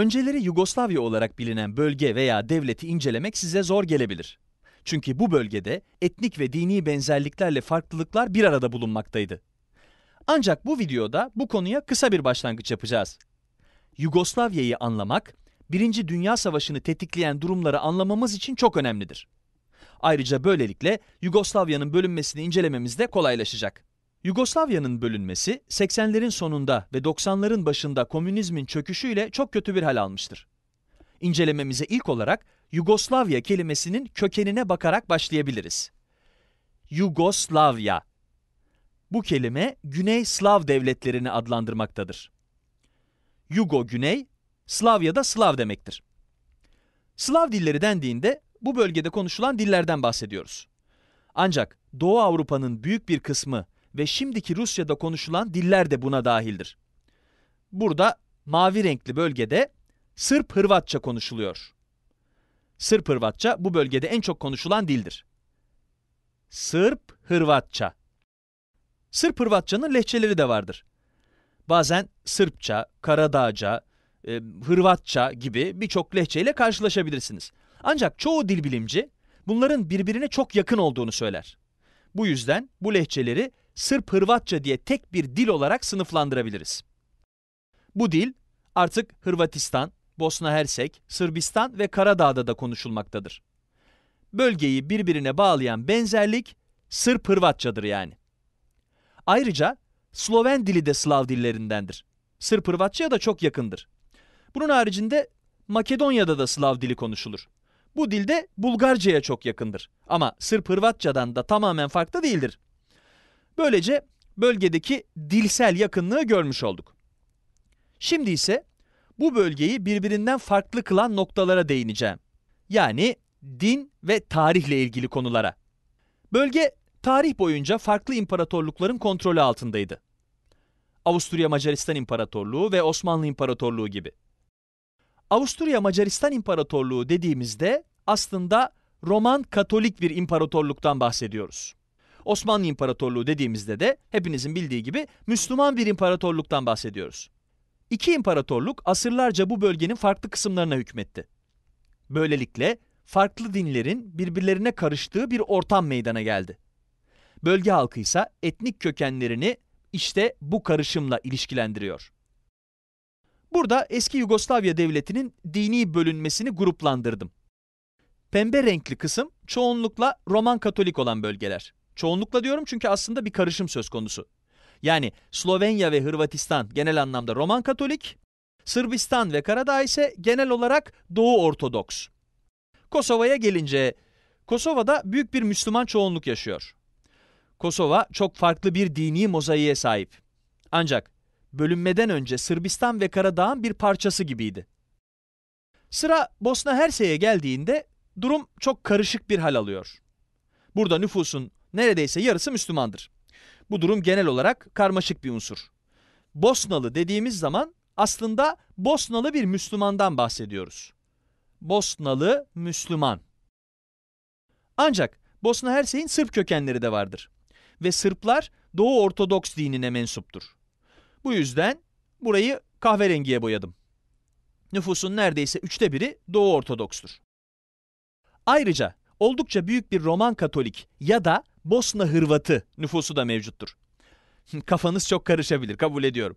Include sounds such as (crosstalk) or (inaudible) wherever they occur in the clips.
Önceleri Yugoslavya olarak bilinen bölge veya devleti incelemek size zor gelebilir. Çünkü bu bölgede etnik ve dini benzerliklerle farklılıklar bir arada bulunmaktaydı. Ancak bu videoda bu konuya kısa bir başlangıç yapacağız. Yugoslavya'yı anlamak, Birinci Dünya Savaşı'nı tetikleyen durumları anlamamız için çok önemlidir. Ayrıca böylelikle Yugoslavya'nın bölünmesini incelememiz de kolaylaşacak. Yugoslavya'nın bölünmesi 80'lerin sonunda ve 90'ların başında komünizmin çöküşüyle çok kötü bir hal almıştır. İncelememize ilk olarak Yugoslavya kelimesinin kökenine bakarak başlayabiliriz. Yugoslavya Bu kelime Güney Slav devletlerini adlandırmaktadır. Yugo Güney, Slavya da Slav demektir. Slav dilleri dendiğinde bu bölgede konuşulan dillerden bahsediyoruz. Ancak Doğu Avrupa'nın büyük bir kısmı ve şimdiki Rusya'da konuşulan diller de buna dahildir. Burada mavi renkli bölgede Sırp Hırvatça konuşuluyor. Sırp Hırvatça bu bölgede en çok konuşulan dildir. Sırp Hırvatça Sırp Hırvatçanın lehçeleri de vardır. Bazen Sırpça, Karadağca, e, Hırvatça gibi birçok lehçeyle karşılaşabilirsiniz. Ancak çoğu dil bilimci bunların birbirine çok yakın olduğunu söyler. Bu yüzden bu lehçeleri Sırp Hırvatça diye tek bir dil olarak sınıflandırabiliriz. Bu dil artık Hırvatistan, Bosna Hersek, Sırbistan ve Karadağ'da da konuşulmaktadır. Bölgeyi birbirine bağlayan benzerlik Sırp Hırvatçadır yani. Ayrıca Sloven dili de Slav dillerindendir. Sırp Hırvatça'ya da çok yakındır. Bunun haricinde Makedonya'da da Slav dili konuşulur. Bu dilde Bulgarca'ya çok yakındır. Ama Sırp Hırvatça'dan da tamamen farklı değildir. Böylece bölgedeki dilsel yakınlığı görmüş olduk. Şimdi ise bu bölgeyi birbirinden farklı kılan noktalara değineceğim. Yani din ve tarihle ilgili konulara. Bölge tarih boyunca farklı imparatorlukların kontrolü altındaydı. Avusturya-Macaristan İmparatorluğu ve Osmanlı İmparatorluğu gibi. Avusturya-Macaristan İmparatorluğu dediğimizde aslında Roman Katolik bir imparatorluktan bahsediyoruz. Osmanlı İmparatorluğu dediğimizde de hepinizin bildiği gibi Müslüman bir imparatorluktan bahsediyoruz. İki imparatorluk asırlarca bu bölgenin farklı kısımlarına hükmetti. Böylelikle farklı dinlerin birbirlerine karıştığı bir ortam meydana geldi. Bölge halkı ise etnik kökenlerini işte bu karışımla ilişkilendiriyor. Burada eski Yugoslavya devletinin dini bölünmesini gruplandırdım. Pembe renkli kısım çoğunlukla Roman Katolik olan bölgeler. Çoğunlukla diyorum çünkü aslında bir karışım söz konusu. Yani Slovenya ve Hırvatistan genel anlamda Roman Katolik, Sırbistan ve Karadağ ise genel olarak Doğu Ortodoks. Kosova'ya gelince, Kosova'da büyük bir Müslüman çoğunluk yaşıyor. Kosova çok farklı bir dini mozaiğe sahip. Ancak bölünmeden önce Sırbistan ve Karadağ'ın bir parçası gibiydi. Sıra Bosna Herseye geldiğinde durum çok karışık bir hal alıyor. Burada nüfusun neredeyse yarısı Müslümandır. Bu durum genel olarak karmaşık bir unsur. Bosnalı dediğimiz zaman aslında Bosnalı bir Müslümandan bahsediyoruz. Bosnalı Müslüman. Ancak Bosna Hersek'in Sırp kökenleri de vardır. Ve Sırplar Doğu Ortodoks dinine mensuptur. Bu yüzden burayı kahverengiye boyadım. Nüfusun neredeyse üçte biri Doğu Ortodokstur. Ayrıca oldukça büyük bir Roman Katolik ya da Bosna Hırvatı nüfusu da mevcuttur. (laughs) Kafanız çok karışabilir kabul ediyorum.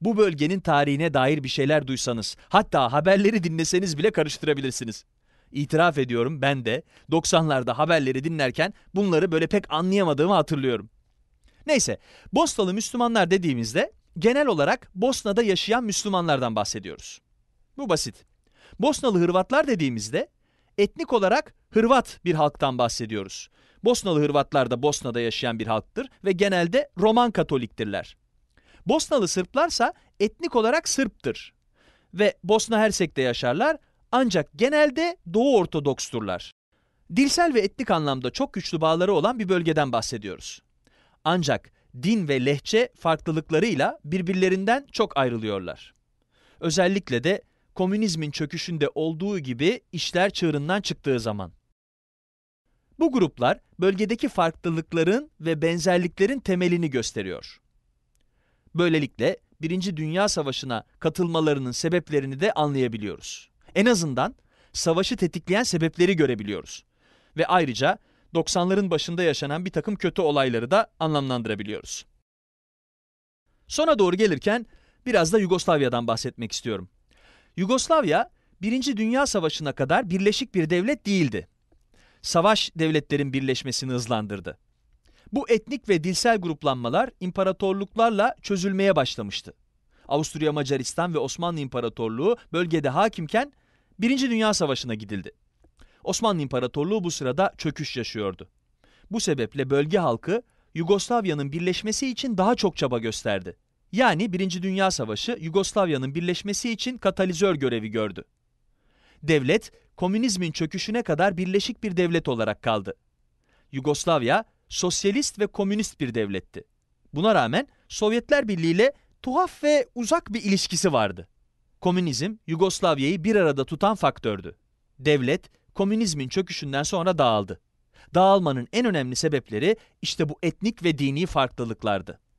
Bu bölgenin tarihine dair bir şeyler duysanız, hatta haberleri dinleseniz bile karıştırabilirsiniz. İtiraf ediyorum ben de 90'larda haberleri dinlerken bunları böyle pek anlayamadığımı hatırlıyorum. Neyse, Bosnalı Müslümanlar dediğimizde genel olarak Bosna'da yaşayan Müslümanlardan bahsediyoruz. Bu basit. Bosnalı Hırvatlar dediğimizde etnik olarak Hırvat bir halktan bahsediyoruz. Bosnalı Hırvatlar da Bosna'da yaşayan bir halktır ve genelde Roman Katoliktirler. Bosnalı Sırplarsa etnik olarak Sırptır ve Bosna Hersek'te yaşarlar ancak genelde Doğu Ortodoksturlar. Dilsel ve etnik anlamda çok güçlü bağları olan bir bölgeden bahsediyoruz. Ancak din ve lehçe farklılıklarıyla birbirlerinden çok ayrılıyorlar. Özellikle de komünizmin çöküşünde olduğu gibi işler çığırından çıktığı zaman. Bu gruplar bölgedeki farklılıkların ve benzerliklerin temelini gösteriyor. Böylelikle Birinci Dünya Savaşı'na katılmalarının sebeplerini de anlayabiliyoruz. En azından savaşı tetikleyen sebepleri görebiliyoruz. Ve ayrıca 90'ların başında yaşanan bir takım kötü olayları da anlamlandırabiliyoruz. Sona doğru gelirken biraz da Yugoslavya'dan bahsetmek istiyorum. Yugoslavya, Birinci Dünya Savaşı'na kadar birleşik bir devlet değildi. Savaş devletlerin birleşmesini hızlandırdı. Bu etnik ve dilsel gruplanmalar imparatorluklarla çözülmeye başlamıştı. Avusturya Macaristan ve Osmanlı İmparatorluğu bölgede hakimken Birinci Dünya Savaşı'na gidildi. Osmanlı İmparatorluğu bu sırada çöküş yaşıyordu. Bu sebeple bölge halkı Yugoslavya'nın birleşmesi için daha çok çaba gösterdi. Yani Birinci Dünya Savaşı Yugoslavya'nın birleşmesi için katalizör görevi gördü. Devlet, komünizmin çöküşüne kadar birleşik bir devlet olarak kaldı. Yugoslavya, sosyalist ve komünist bir devletti. Buna rağmen Sovyetler Birliği ile tuhaf ve uzak bir ilişkisi vardı. Komünizm, Yugoslavya'yı bir arada tutan faktördü. Devlet, komünizmin çöküşünden sonra dağıldı. Dağılmanın en önemli sebepleri işte bu etnik ve dini farklılıklardı.